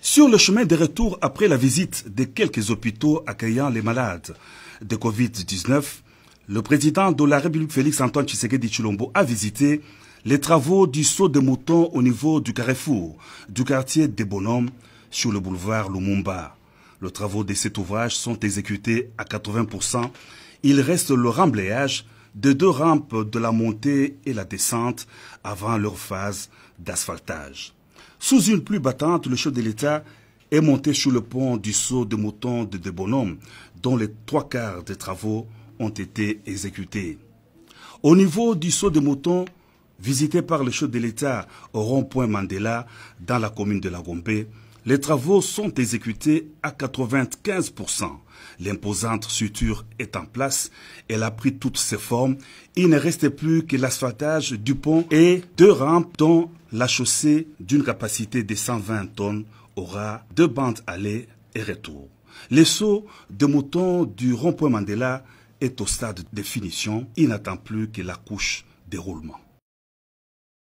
Sur le chemin de retour après la visite de quelques hôpitaux accueillant les malades de Covid-19, le président de la République Félix Antoine Tshisekedi Chilombo a visité les travaux du saut de mouton au niveau du carrefour du quartier des Bonhommes sur le boulevard Lumumba. Les travaux de cet ouvrage sont exécutés à 80%. Il reste le remblayage de deux rampes de la montée et la descente avant leur phase d'asphaltage. Sous une pluie battante, le chef de l'État est monté sur le pont du saut de mouton de, de dont les trois quarts des travaux ont été exécutés. Au niveau du saut de mouton, visité par le chef de l'État au rond-point Mandela, dans la commune de Lagombe, les travaux sont exécutés à 95%. L'imposante suture est en place, elle a pris toutes ses formes. Il ne reste plus que l'asphaltage du pont et deux rampes dont la chaussée d'une capacité de 120 tonnes aura deux bandes aller et retour. Les sauts de moutons du rond-point Mandela est au stade de finition. Il n'attend plus que la couche déroulement.